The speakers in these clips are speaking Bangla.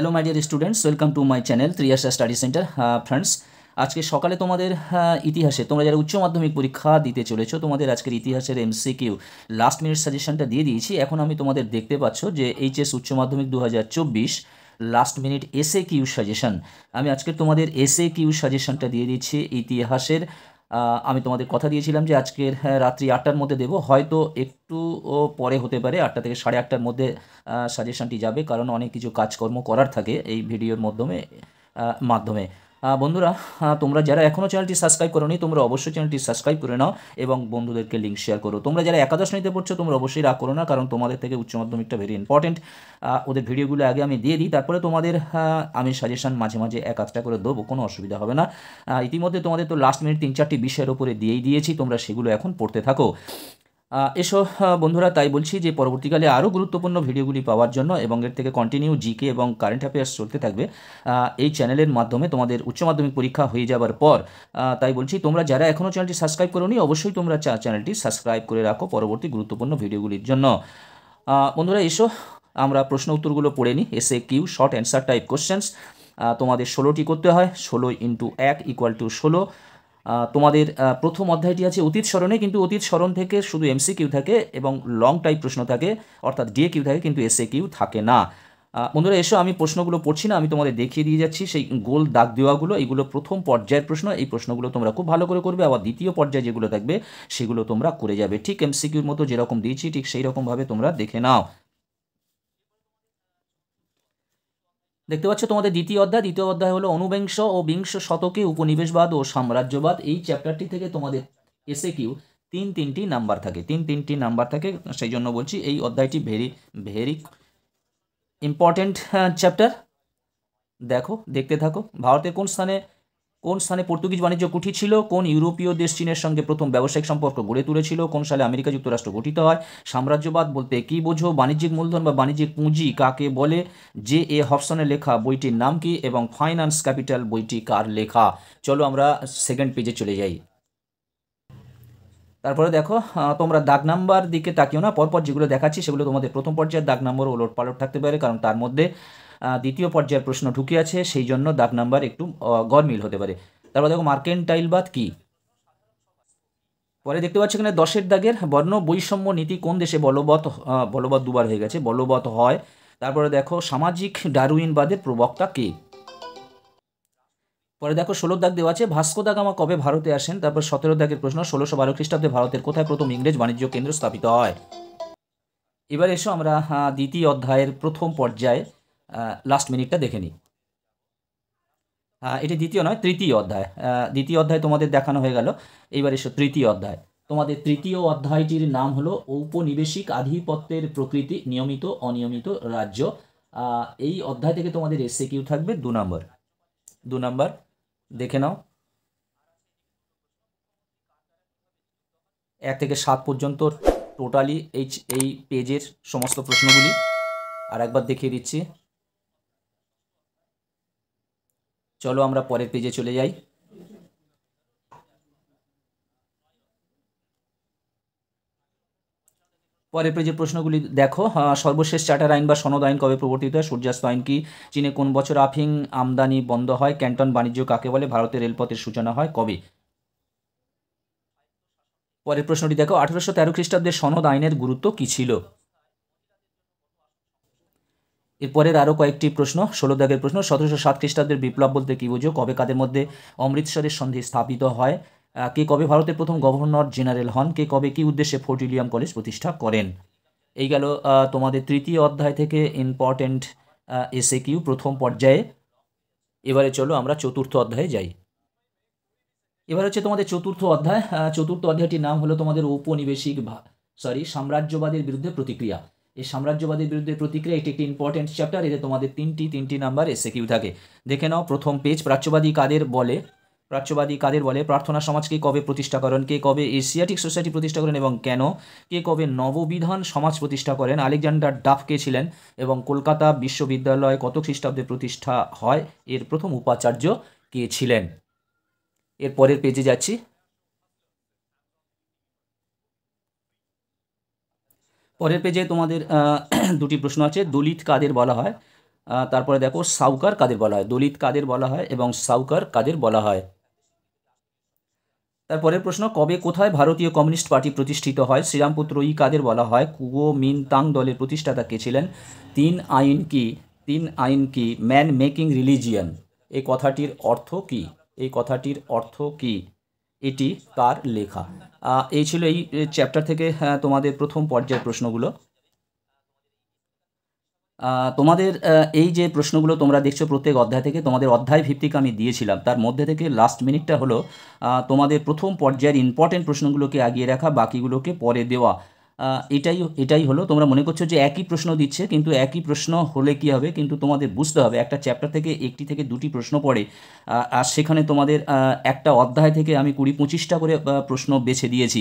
hello my dear students welcome to my channel three study centre friends আজকে সকালে তোমাদের uh, ইতিহাসে তোমরা যারা উচ্চ মাধ্যমিক পরীক্ষা দিতে চলেছো তোমাদের আজকের ইতিহাসের কিউ লাস্ট মিনিট সাজেশনটা দিয়ে দিয়েছি এখন আমি তোমাদের দেখতে পাচ্ছ যে এইচএস উচ্চ মাধ্যমিক দু হাজার চব্বিশ last minute SA Q suggestion আমি আজকে তোমাদের এসএ কিউ সাজেশনটা দিয়ে দিচ্ছি ইতিহাসের আমি তোমাদের কথা দিয়েছিলাম যে আজকের হ্যাঁ, রাত্রি আটটার মধ্যে দেবো হয়তো একটু পরে হতে পারে আটটা থেকে সাড়ে আটটার মধ্যে সাজেশনটি যাবে কারণ অনেক কিছু কাজকর্ম করার থাকে এই ভিডিওর মাধ্যমে মাধ্যমে বন্ধুরা তোমরা যারা এখনও চ্যানেলটি সাবস্ক্রাইব নি তোমরা অবশ্যই চ্যানেলটি সাবস্ক্রাইব করে নাও এবং বন্ধুদেরকে লিঙ্ক শেয়ার করো তোমরা যারা একাদশ নিতে পড়ছো তোমরা অবশ্যই রাগ করো না কারণ তোমাদের থেকে উচ্চ মাধ্যমিকটা ভেরি ইম্পর্টেন্ট ওদের ভিডিওগুলো আগে আমি দিয়ে দিই তারপরে তোমাদের আমি সাজেশান মাঝে মাঝে এক আধটা করে দেবো কোনো অসুবিধা হবে না ইতিমধ্যে তোমাদের তো লাস্ট মিনিট তিন চারটি বিষয়ের ওপরে দিয়েই দিয়েছি তোমরা সেগুলো এখন পড়তে থাকো এসো বন্ধুরা তাই বলছি যে পরবর্তীকালে আরও গুরুত্বপূর্ণ ভিডিওগুলি পাওয়ার জন্য এবং এর থেকে কন্টিনিউ জিকে এবং কারেন্ট অ্যাফেয়ার্স চলতে থাকবে এই চ্যানেলের মাধ্যমে তোমাদের উচ্চ মাধ্যমিক পরীক্ষা হয়ে যাবার পর তাই বলছি তোমরা যারা এখনও চ্যানেলটি সাবস্ক্রাইব করো অবশ্যই তোমরা চ্যানেলটি সাবস্ক্রাইব করে রাখো পরবর্তী গুরুত্বপূর্ণ ভিডিওগুলির জন্য বন্ধুরা এসো আমরা প্রশ্ন উত্তরগুলো পড়ে নিই SA Q short answer type questions তোমাদের ষোলোটি করতে হয় ষোলো ইন্টু এক ইকুয়াল টু ষোলো তোমাদের প্রথম অধ্যায়টি আছে অতীত স্মরণে কিন্তু অতীত স্মরণ থেকে শুধু এমসি কিউ থাকে এবং লং টাইপ প্রশ্ন থাকে অর্থাৎ ডিএ কিউ থাকে কিন্তু এসএ কিউ থাকে না বন্ধুরা এসো আমি প্রশ্নগুলো পড়ছি না আমি তোমাদের দেখিয়ে দিয়ে যাচ্ছি সেই গোল দাগ দেওয়াগুলো এইগুলো প্রথম পর্যায়ের প্রশ্ন এই প্রশ্নগুলো তোমরা খুব ভালো করে করবে আবার দ্বিতীয় পর্যায়ে যেগুলো থাকবে সেগুলো তোমরা করে যাবে ঠিক এমসিকিউর মতো যেরকম দিয়েছি ঠিক সেই রকমভাবে তোমরা দেখে নাও দেখতে পাচ্ছ তোমাদের দ্বিতীয় অধ্যায় দ্বিতীয় অধ্যায় হলো অনুবিংশ ও বিংশ শতকে উপনিবেশবাদ ও সাম্রাজ্যবাদ এই চ্যাপ্টারটি থেকে তোমাদের এসে কিউ তিন তিনটি নাম্বার থাকে তিন তিনটি নাম্বার থাকে সেই জন্য বলছি এই অধ্যায়টি ভেরি ভেরি ইম্পর্ট্যান্ট চ্যাপ্টার দেখো দেখতে থাকো ভারতের কোন স্থানে কোন স্থানে পর্তুগিজ বাণিজ্য কুঠি ছিল কোন ইউরোপীয় দেশ চীনের সঙ্গে প্রথম ব্যবসায়িক সম্পর্ক গড়ে তুলেছিল কোন সালে আমেরিকা যুক্তরাষ্ট্র গঠিত হয় সাম্রাজ্যবাদ বলতে কি বোঝো বাণিজ্যিক মূলধন বা বাণিজ্যিক পুঁজি কাকে বলে যে এ হফসনের লেখা বইটির নাম কি এবং ফাইন্যান্স ক্যাপিটাল বইটি কার লেখা চলো আমরা সেকেন্ড পেজে চলে যাই তারপরে দেখো তোমরা দাগ নাম্বার দিকে তাকিও না পরপর যেগুলো দেখাচ্ছি সেগুলো তোমাদের প্রথম পর্যায়ের দাগ নাম্বার ওলট পালট থাকতে পারে কারণ তার মধ্যে দ্বিতীয় পর্যায়ের প্রশ্ন ঢুকে আছে সেই জন্য দাগ নাম্বার একটু গরমিল হতে পারে তারপর দেখো মার্কেন্টাইল বাদ কি পরে দেখতে পাচ্ছি এখানে দশের দাগের বর্ণ বৈষম্য নীতি কোন দেশে বলবৎ বলবৎ দুবার হয়ে গেছে বলবৎ হয় তারপরে দেখো সামাজিক ডারুইনবাদের প্রবক্তা কে পরে দেখো ষোলো দাগ দেওয়া আছে ভাস্কো দাগ গামা কবে ভারতে আসেন তারপর সতেরো দাগের প্রশ্ন ষোলোশো বারো খ্রিস্টাব্দে ভারতের কোথায় প্রথম ইংরেজ বাণিজ্য কেন্দ্র স্থাপিত হয় এবার এসো আমরা দ্বিতীয় অধ্যায়ের প্রথম পর্যায়ে লাস্ট মিনিটটা দেখে নিই এটি দ্বিতীয় নয় তৃতীয় অধ্যায় দ্বিতীয় অধ্যায় তোমাদের দেখানো হয়ে গেল এইবার এসো তৃতীয় অধ্যায় তোমাদের তৃতীয় অধ্যায়টির নাম হলো ঔপনিবেশিক আধিপত্যের প্রকৃতি নিয়মিত অনিয়মিত রাজ্য এই অধ্যায় থেকে তোমাদের এসে কিউ থাকবে দু নম্বর দু নম্বর দেখে নাও এক থেকে সাত পর্যন্ত টোটালি এই এই পেজের সমস্ত প্রশ্নগুলি আর একবার দেখিয়ে দিচ্ছি চলো আমরা পরের পেজে চলে যাই পরের পেজে প্রশ্নগুলি দেখো সর্বশেষ চার্টার আইন বা সনদ আইন কবে প্রবর্তিত হয় সূর্যাস্ত আইন কি চীনে কোন বছর আফিং আমদানি বন্ধ হয় ক্যান্টন বাণিজ্য কাকে বলে ভারতের রেলপথের সূচনা হয় কবে পরের প্রশ্নটি দেখো আঠেরোশো তেরো খ্রিস্টাব্দের সনদ আইনের গুরুত্ব কী ছিল এরপরের আরও কয়েকটি প্রশ্ন ষোলো দাগের প্রশ্ন সতেরোশো সাত খ্রিস্টাব্দের বিপ্লব বলতে কী বুঝো কবে কাদের মধ্যে অমৃতসরের সন্ধি স্থাপিত হয় কে কবে ভারতের প্রথম গভর্নর জেনারেল হন কে কবে কী উদ্দেশ্যে ফোর্ট উইলিয়াম কলেজ প্রতিষ্ঠা করেন এই গেল তোমাদের তৃতীয় অধ্যায় থেকে ইম্পর্টেন্ট এসে কিউ প্রথম পর্যায়ে এবারে চলো আমরা চতুর্থ অধ্যায়ে যাই এবার হচ্ছে তোমাদের চতুর্থ অধ্যায় চতুর্থ অধ্যায়টির নাম হলো তোমাদের ঔপনিবেশিক সরি সাম্রাজ্যবাদের বিরুদ্ধে প্রতিক্রিয়া এই সাম্রাজ্যবাদের বিরুদ্ধে প্রতিক্রিয়া এটি একটি ইম্পর্টেন্ট চ্যাপ্টার এতে তোমাদের তিনটি তিনটি নাম্বার এসে কিউ থাকে দেখে নাও প্রথম পেজ প্রাচ্যবাদী কাদের বলে প্রাচ্যবাদী কাদের বলে প্রার্থনা সমাজকে কবে প্রতিষ্ঠা করেন কে কবে এশিয়াটিক সোসাইটি প্রতিষ্ঠা করেন এবং কেন কে কবে নববিধান সমাজ প্রতিষ্ঠা করেন আলেকজান্ডার ডাফ কে ছিলেন এবং কলকাতা বিশ্ববিদ্যালয় কত খ্রিস্টাব্দে প্রতিষ্ঠা হয় এর প্রথম উপাচার্য কে ছিলেন এর পরের পেজে যাচ্ছি পরের পেজে তোমাদের দুটি প্রশ্ন আছে দলিত কাদের বলা হয় তারপরে দেখো সাউকার কাদের বলা হয় দলিত কাদের বলা হয় এবং সাউকার কাদের বলা হয় তারপরের প্রশ্ন কবে কোথায় ভারতীয় কমিউনিস্ট পার্টি প্রতিষ্ঠিত হয় শ্রীরামপুত্র ই কাদের বলা হয় কুয়ো মিন তাং দলের প্রতিষ্ঠাতা কে ছিলেন তিন আইন কি তিন আইন কি ম্যান মেকিং রিলিজিয়ান এই কথাটির অর্থ কি এই কথাটির অর্থ কী এটি কার লেখা এই ছিল এই চ্যাপ্টার থেকে হ্যাঁ, তোমাদের প্রথম পর্যায়ের প্রশ্নগুলো তোমাদের এই যে প্রশ্নগুলো তোমরা দেখছো প্রত্যেক অধ্যায় থেকে তোমাদের অধ্যায় ভিত্তিক আমি দিয়েছিলাম তার মধ্যে থেকে লাস্ট মিনিটটা হলো তোমাদের প্রথম পর্যায়ের ইম্পর্টেন্ট প্রশ্নগুলোকে আগিয়ে রাখা বাকিগুলোকে পরে দেওয়া এটাই এটাই হলো তোমরা মনে করছো যে একই প্রশ্ন দিচ্ছে কিন্তু একই প্রশ্ন হলে কি হবে কিন্তু তোমাদের বুঝতে হবে একটা চ্যাপ্টার থেকে একটি থেকে দুটি প্রশ্ন পড়ে আর সেখানে তোমাদের একটা অধ্যায় থেকে আমি কুড়ি পঁচিশটা করে প্রশ্ন বেছে দিয়েছি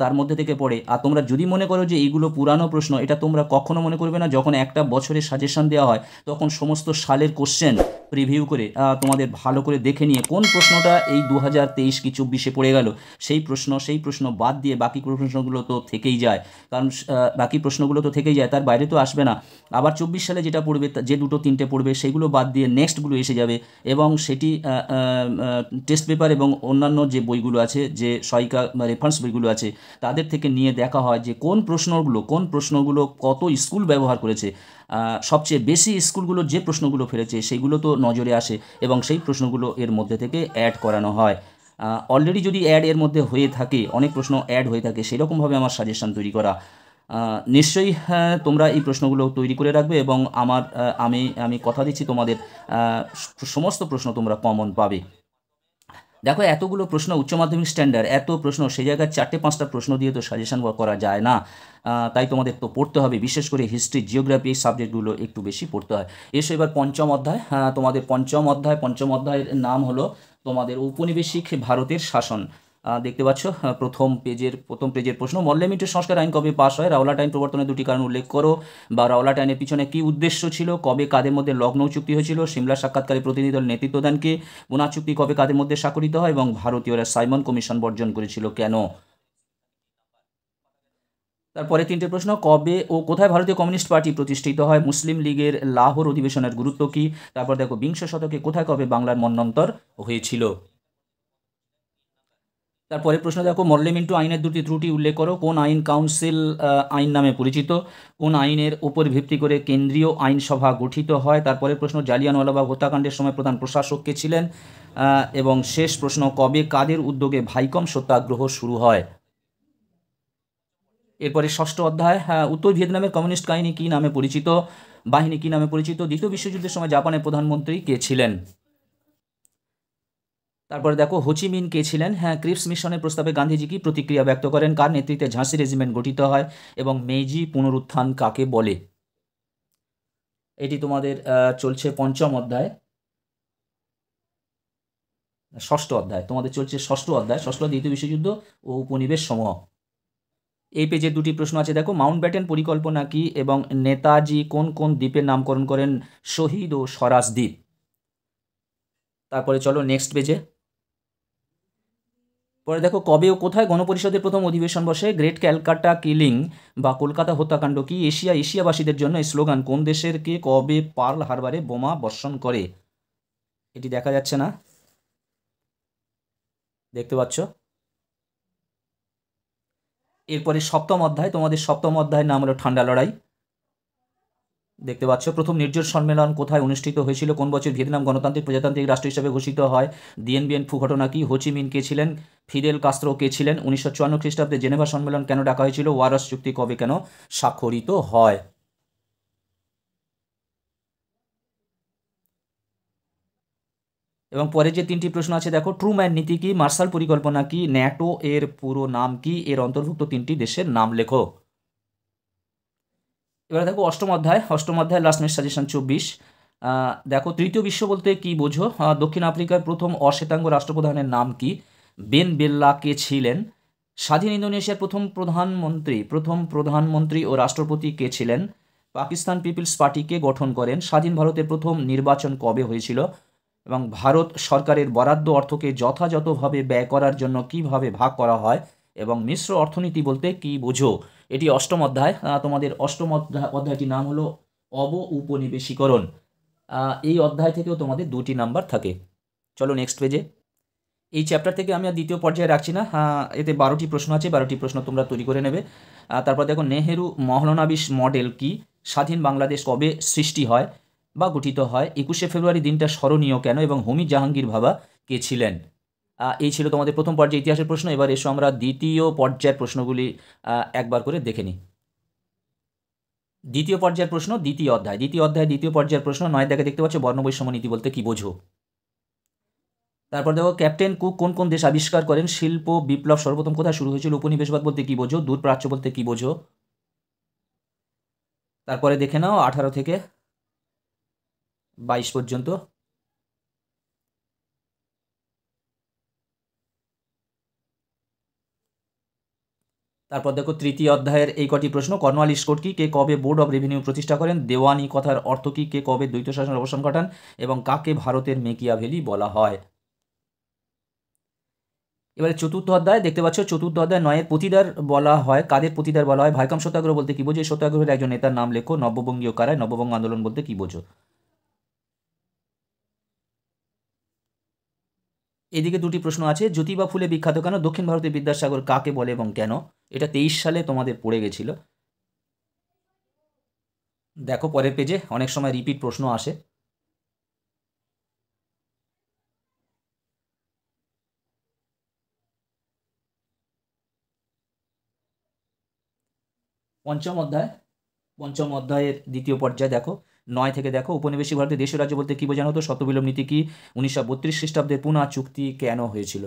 তার মধ্যে থেকে পড়ে আর তোমরা যদি মনে করো যে এইগুলো পুরানো প্রশ্ন এটা তোমরা কখনো মনে করবে না যখন একটা বছরের সাজেশন দেওয়া হয় তখন সমস্ত সালের কোশ্চেন রিভিউ করে তোমাদের ভালো করে দেখে নিয়ে কোন প্রশ্নটা এই দু হাজার তেইশ কি চব্বিশে পড়ে গেল সেই প্রশ্ন সেই প্রশ্ন বাদ দিয়ে বাকি প্রশ্নগুলো তো থেকেই যায় কারণ বাকি প্রশ্নগুলো তো থেকেই যায় তার বাইরে তো আসবে না আবার চব্বিশ সালে যেটা পড়বে যে দুটো তিনটে পড়বে সেগুলো বাদ দিয়ে নেক্সটগুলো এসে যাবে এবং সেটি টেস্ট পেপার এবং অন্যান্য যে বইগুলো আছে যে সহায়িকা রেফারেন্স বইগুলো আছে তাদের থেকে নিয়ে দেখা হয় যে কোন প্রশ্নগুলো কোন প্রশ্নগুলো কত স্কুল ব্যবহার করেছে সবচেয়ে বেশি স্কুলগুলো যে প্রশ্নগুলো ফেলেছে সেগুলো তো নজরে আসে এবং সেই প্রশ্নগুলো এর মধ্যে থেকে অ্যাড করানো হয় অলরেডি যদি অ্যাড এর মধ্যে হয়ে থাকে অনেক প্রশ্ন অ্যাড হয়ে থাকে সেরকমভাবে আমার সাজেশান তৈরি করা নিশ্চয়ই হ্যাঁ, তোমরা এই প্রশ্নগুলো তৈরি করে রাখবে এবং আমার আমি আমি কথা দিচ্ছি তোমাদের সমস্ত প্রশ্ন তোমরা কমন পাবে দেখো এতগুলো প্রশ্ন উচ্চ মাধ্যমিক স্ট্যান্ডার্ড এত প্রশ্ন সেই জায়গায় চারটে পাঁচটা প্রশ্ন দিয়ে তো সাজেশন করা যায় না তাই তোমাদের তো পড়তে হবে বিশেষ করে হিস্ট্রি জিওগ্রাফি এই সাবজেক্টগুলো একটু বেশি পড়তে হয় এসো এবার পঞ্চম অধ্যায় হ্যাঁ তোমাদের পঞ্চম অধ্যায় পঞ্চম অধ্যায়ের নাম হলো তোমাদের ঔপনিবেশিক ভারতের শাসন দেখতে পাচ্ছ প্রথম পেজের প্রথম পেজের প্রশ্ন মল্লেমিটের সংস্কার আইন কবে পাশ হয় রাওলাট আইন প্রবর্তনের দুটি কারণ উল্লেখ করো বা রাওলাট আইনের পিছনে কি উদ্দেশ্য ছিল কবে কাদের মধ্যে লগ্নৌ চুক্তি হয়েছিল সিমলা সাক্ষাৎকারে প্রতিনিধি দল নেতৃত্বদানকে বোনা চুক্তি কবে কাদের মধ্যে স্বাক্ষরিত হয় এবং ভারতীয়রা সাইমন কমিশন বর্জন করেছিল কেন তারপরে তিনটে প্রশ্ন কবে ও কোথায় ভারতীয় কমিউনিস্ট পার্টি প্রতিষ্ঠিত হয় মুসলিম লীগের লাহোর অধিবেশনের গুরুত্ব কী তারপর দেখো বিংশ শতকে কোথায় কবে বাংলার মন্যন্তর হয়েছিল তারপরে প্রশ্ন দেখো মরলেম আইনের দুটি ত্রুটি উল্লেখ করো কোন আইন কাউন্সিল আইন নামে পরিচিত কোন আইনের উপর ভিত্তি করে কেন্দ্রীয় আইনসভা গঠিত হয় তারপরে প্রশ্ন জালিয়ানওয়ালাবাগ হত্যাকাণ্ডের সময় প্রধান প্রশাসককে ছিলেন এবং শেষ প্রশ্ন কবে কাদের উদ্যোগে ভাইকম সত্যাগ্রহ শুরু হয় এরপরে ষষ্ঠ অধ্যায় হ্যাঁ উত্তর ভিয়েতনামের কমিউনিস্ট কাহিনী কী নামে পরিচিত বাহিনী কী নামে পরিচিত দ্বিতীয় বিশ্বযুদ্ধের সময় জাপানের প্রধানমন্ত্রী কে ছিলেন তারপরে দেখো হোচিমিন কে ছিলেন হ্যাঁ ক্রিপস মিশনের প্রস্তাবে গান্ধীজি কি প্রতিক্রিয়া ব্যক্ত করেন কার নেতৃত্বে ঝাঁসি রেজিমেন্ট গঠিত হয় এবং মেজি পুনরুত্থান কাকে বলে এটি তোমাদের চলছে পঞ্চম অধ্যায় ষষ্ঠ অধ্যায় তোমাদের চলছে ষষ্ঠ অধ্যায় ষষ্ঠ দ্বিতীয় বিশ্বযুদ্ধ ও উপনিবেশ সমূহ এই পেজে দুটি প্রশ্ন আছে দেখো মাউন্ট ব্যাটেন পরিকল্পনা কি এবং নেতাজি কোন কোন দ্বীপের নামকরণ করেন শহীদ ও স্বরাজ দ্বীপ তারপরে চলো নেক্সট পেজে পরে দেখো কবে ও কোথায় গণপরিষদের প্রথম অধিবেশন বসে গ্রেট ক্যালকাটা কিলিং বা কলকাতা হত্যাকাণ্ড কি এশিয়া এশিয়াবাসীদের জন্য স্লোগান কোন দেশের কে কবে পার্ল হারবারে বোমা বর্ষণ করে এটি দেখা যাচ্ছে না দেখতে পাচ্ছ এরপরে সপ্তম অধ্যায় তোমাদের সপ্তম অধ্যায়ের নাম হলো ঠান্ডা লড়াই দেখতে পাচ্ছ প্রথম নির্জোর সম্মেলন কোথায় অনুষ্ঠিত হয়েছিল কোন বছর ভিয়েতনাম গণতান্ত্রিক প্রজাতান্ত্রিক রাষ্ট্র হিসেবে ঘোষিত হয় ডিএনবিএন ফু ঘটনা কি হোচিমিন কে ছিলেন ফিদেল কাস্ত্রো কে ছিলেন উনিশশো চুয়ান্ন খ্রিস্টাব্দে জেনেভা সম্মেলন কেন ডাকা হয়েছিল ওয়ারস চুক্তি কবে কেন স্বাক্ষরিত হয় এবং পরে যে তিনটি প্রশ্ন আছে দেখো ট্রু ম্যান নীতি কি মার্শাল পরিকল্পনা কি ন্যাটো এর পুরো নাম কি এর অন্তর্ভুক্ত তিনটি দেশের নাম লেখো এবারে দেখো অষ্টম অধ্যায় অষ্টম অধ্যায় লাস্ট মেস সাজেশন চব্বিশ দেখো তৃতীয় বিশ্ব বলতে কি বোঝো দক্ষিণ আফ্রিকার প্রথম অশ্বেতাঙ্গ রাষ্ট্রপ্রধানের নাম কি বেন বেল্লা কে ছিলেন স্বাধীন ইন্দোনেশিয়ার প্রথম প্রধানমন্ত্রী প্রথম প্রধানমন্ত্রী ও রাষ্ট্রপতি কে ছিলেন পাকিস্তান পিপলস পার্টিকে গঠন করেন স্বাধীন ভারতের প্রথম নির্বাচন কবে হয়েছিল এবং ভারত সরকারের বরাদ্দ অর্থকে যথাযথভাবে ব্যয় করার জন্য কিভাবে ভাগ করা হয় এবং মিশ্র অর্থনীতি বলতে কি বোঝো এটি অষ্টম অধ্যায় তোমাদের অষ্টম অধ্যায়টির নাম হলো অব উপনিবেশীকরণ এই অধ্যায় থেকেও তোমাদের দুটি নাম্বার থাকে চলো নেক্সট পেজে এই চ্যাপ্টার থেকে আমি আর দ্বিতীয় পর্যায়ে রাখছি না এতে বারোটি প্রশ্ন আছে বারোটি প্রশ্ন তোমরা তৈরি করে নেবে তারপর দেখো নেহেরু মহলনাবিশ মডেল কি স্বাধীন বাংলাদেশ কবে সৃষ্টি হয় বা গঠিত হয় একুশে ফেব্রুয়ারি দিনটা স্মরণীয় কেন এবং হোমি জাহাঙ্গীর ভাবা কে ছিলেন এই ছিল তোমাদের প্রথম পর্যায়ে ইতিহাসের প্রশ্ন এবার এসো আমরা দ্বিতীয় পর্যায়ের প্রশ্নগুলি একবার করে দেখে নিই দ্বিতীয় পর্যায়ের প্রশ্ন দ্বিতীয় অধ্যায় দ্বিতীয় অধ্যায় দ্বিতীয় পর্যায়ের প্রশ্ন নয় দেখে দেখতে পাচ্ছ বর্ণবৈষম্য নীতি বলতে কি বোঝো তারপর দেখো ক্যাপ্টেন কুক কোন কোন দেশ আবিষ্কার করেন শিল্প বিপ্লব সর্বপ্রথম কোথায় শুরু হয়েছিল উপনিবেশবাদ বলতে কি বোঝো দূরপ্রাচ্য বলতে কি বোঝো তারপরে দেখে নাও আঠারো থেকে বাইশ পর্যন্ত তারপর দেখো তৃতীয় অধ্যায়ের এই কটি প্রশ্ন কর্নওয়ালিস কোর্ট কি কে কবে বোর্ড অব রেভিনিউ প্রতিষ্ঠা করেন দেওয়ানি কথার অর্থ কী কে কবে দ্বৈত শাসনের অবসান ঘটান এবং কাকে ভারতের মেকিয়া ভেলি বলা হয় এবারে চতুর্থ অধ্যায় দেখতে পাচ্ছ চতুর্থ অধ্যায় নয়ের প্রতিদার বলা হয় কাদের প্রতিদার বলা হয় ভাইকাম সত্যাগ্রহ বলতে কী বোঝো সত্যাগ্রহের একজন নেতার নাম লেখো নববঙ্গীয় কারায় নববঙ্গ আন্দোলন বলতে কী বোঝো এদিকে দুটি প্রশ্ন আছে জ্যোতিবা ফুলে বিখ্যাত কেন দক্ষিণ ভারতের বিদ্যাসাগর কাকে বলে এবং কেন এটা তেইশ সালে তোমাদের পড়ে গেছিল দেখো পরের পেজে অনেক সময় রিপিট প্রশ্ন আসে পঞ্চম অধ্যায় পঞ্চম অধ্যায়ের দ্বিতীয় পর্যায়ে দেখো নয় থেকে দেখো উপনিবেশিক ভারতের দেশীয় রাজ্য বলতে কী বোঝানো হতো শতবিলম্ব নীতি কি উনিশশো বত্রিশ খ্রিস্টাব্দের পুনা চুক্তি কেন হয়েছিল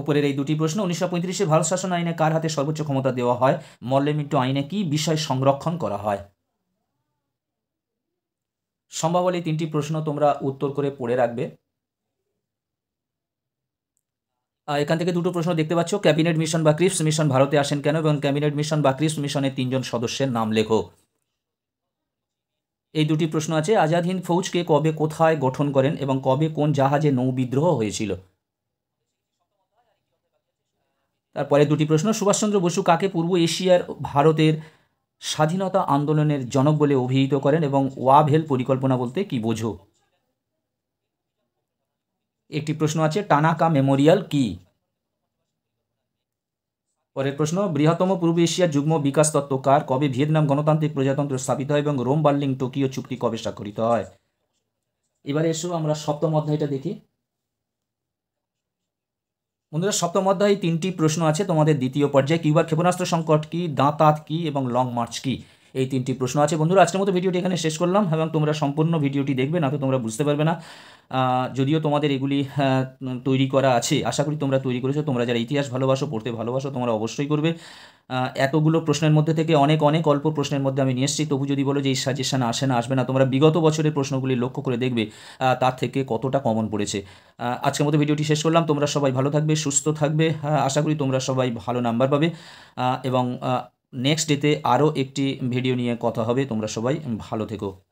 উপরের এই দুটি প্রশ্ন উনিশশো পঁয়ত্রিশে ভারত শাসন আইনে কার হাতে সর্বোচ্চ ক্ষমতা দেওয়া হয় মল্লেমিট্টু আইনে কি বিষয় সংরক্ষণ করা হয় সম্ভব হলে তিনটি প্রশ্ন তোমরা উত্তর করে পড়ে রাখবে এখান থেকে দুটো প্রশ্ন দেখতে পাচ্ছ ক্যাবিনেট মিশন বা ক্রিপস মিশন ভারতে আসেন কেন এবং ক্যাবিনেট মিশন বা ক্রিপস মিশনের তিনজন সদস্যের নাম লেখো এই দুটি প্রশ্ন আছে আজাদ হিন্দ ফৌজকে কবে কোথায় গঠন করেন এবং কবে কোন জাহাজে নৌ বিদ্রোহ হয়েছিল তারপরে দুটি প্রশ্ন সুভাষচন্দ্র বসু কাকে পূর্ব এশিয়ার ভারতের স্বাধীনতা আন্দোলনের জনক বলে অভিহিত করেন এবং ওয়াভেল পরিকল্পনা বলতে কি বোঝো একটি প্রশ্ন আছে টানাকা মেমোরিয়াল কি পরের প্রশ্ন বৃহত্তম পূর্ব এশিয়ার যুগ্ম বিকাশ তত্ত্বকার কবে ভিয়েতনাম গণতান্ত্রিক প্রজাতন্ত্র স্থাপিত হয় এবং রোম বার্লিং টোকিও চুক্তি কবে স্বাক্ষরিত হয় এবারে এসো আমরা সপ্তম অধ্যায়টা দেখি বন্ধুরা সপ্তম অধ্যায়ে তিনটি প্রশ্ন আছে তোমাদের দ্বিতীয় পর্যায়ে কিউবার ক্ষেপণাস্ত্র সংকট কি দাঁতাত কি এবং লং মার্চ কি এই তিনটি প্রশ্ন আছে বন্ধুরা আজকের মতো ভিডিওটি এখানে শেষ করলাম এবং তোমরা সম্পূর্ণ ভিডিওটি দেখবে না তো তোমরা বুঝতে পারবে না যদিও তোমাদের এগুলি তৈরি করা আছে আশা করি তোমরা তৈরি করেছো তোমরা যারা ইতিহাস ভালোবাসো পড়তে ভালোবাসো তোমরা অবশ্যই করবে এতগুলো প্রশ্নের মধ্যে থেকে অনেক অনেক অল্প প্রশ্নের মধ্যে আমি নিয়ে এসেছি তবু যদি বলো যে এই সাজেশান আসে না আসবে না তোমরা বিগত বছরের প্রশ্নগুলি লক্ষ্য করে দেখবে তার থেকে কতটা কমন পড়েছে আজকের মতো ভিডিওটি শেষ করলাম তোমরা সবাই ভালো থাকবে সুস্থ থাকবে আশা করি তোমরা সবাই ভালো নাম্বার পাবে এবং নেক্সট ডেতে আরও একটি ভিডিও নিয়ে কথা হবে তোমরা সবাই ভালো থেকো